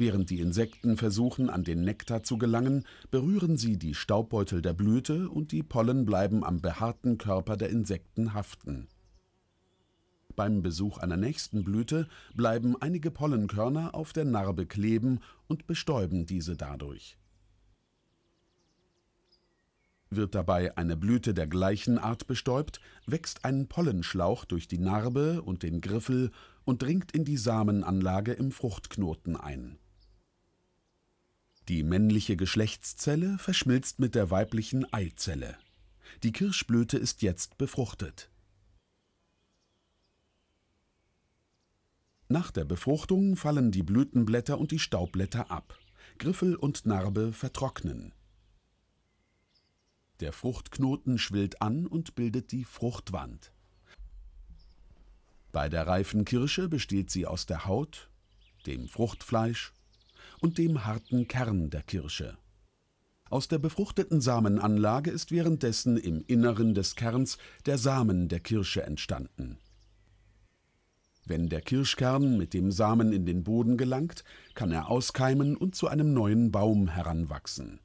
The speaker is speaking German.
Während die Insekten versuchen, an den Nektar zu gelangen, berühren sie die Staubbeutel der Blüte und die Pollen bleiben am behaarten Körper der Insekten haften. Beim Besuch einer nächsten Blüte bleiben einige Pollenkörner auf der Narbe kleben und bestäuben diese dadurch. Wird dabei eine Blüte der gleichen Art bestäubt, wächst ein Pollenschlauch durch die Narbe und den Griffel und dringt in die Samenanlage im Fruchtknoten ein. Die männliche Geschlechtszelle verschmilzt mit der weiblichen Eizelle. Die Kirschblüte ist jetzt befruchtet. Nach der Befruchtung fallen die Blütenblätter und die Staubblätter ab. Griffel und Narbe vertrocknen. Der Fruchtknoten schwillt an und bildet die Fruchtwand. Bei der reifen Kirsche besteht sie aus der Haut, dem Fruchtfleisch und dem harten Kern der Kirsche. Aus der befruchteten Samenanlage ist währenddessen im Inneren des Kerns der Samen der Kirsche entstanden. Wenn der Kirschkern mit dem Samen in den Boden gelangt, kann er auskeimen und zu einem neuen Baum heranwachsen.